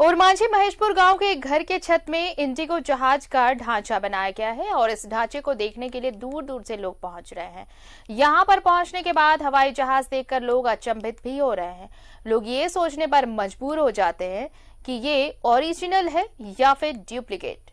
उर्मांझी मांझी महेशपुर गांव के एक घर के छत में इंडिगो जहाज का ढांचा बनाया गया है और इस ढांचे को देखने के लिए दूर दूर से लोग पहुंच रहे हैं यहां पर पहुंचने के बाद हवाई जहाज देखकर लोग अचंभित भी हो रहे हैं लोग ये सोचने पर मजबूर हो जाते हैं कि ये ओरिजिनल है या फिर डुप्लीकेट